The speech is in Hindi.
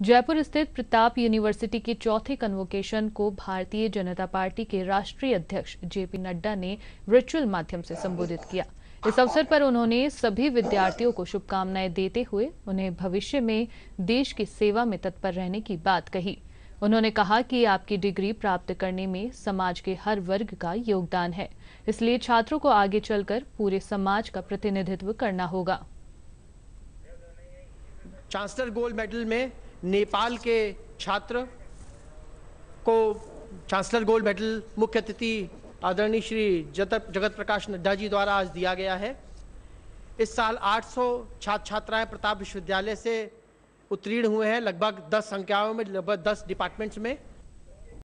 जयपुर स्थित प्रताप यूनिवर्सिटी के चौथे कन्वोकेशन को भारतीय जनता पार्टी के राष्ट्रीय अध्यक्ष जेपी नड्डा ने वर्चुअल माध्यम से संबोधित किया इस अवसर पर उन्होंने सभी विद्यार्थियों को शुभकामनाएं देते हुए उन्हें भविष्य में देश की सेवा में तत्पर रहने की बात कही उन्होंने कहा कि आपकी डिग्री प्राप्त करने में समाज के हर वर्ग का योगदान है इसलिए छात्रों को आगे चलकर पूरे समाज का प्रतिनिधित्व करना होगा चांसलर गोल्ड मेडल में नेपाल के छात्र को चांसलर गोल्ड मेडल मुख्य अतिथि आदरणीय श्री जगत प्रकाश नड्डा जी द्वारा आज दिया गया है इस साल 800 छात्र छात्राएं प्रताप विश्वविद्यालय से उत्तीर्ण हुए हैं लगभग 10 संख्याओं में लगभग 10 डिपार्टमेंट्स में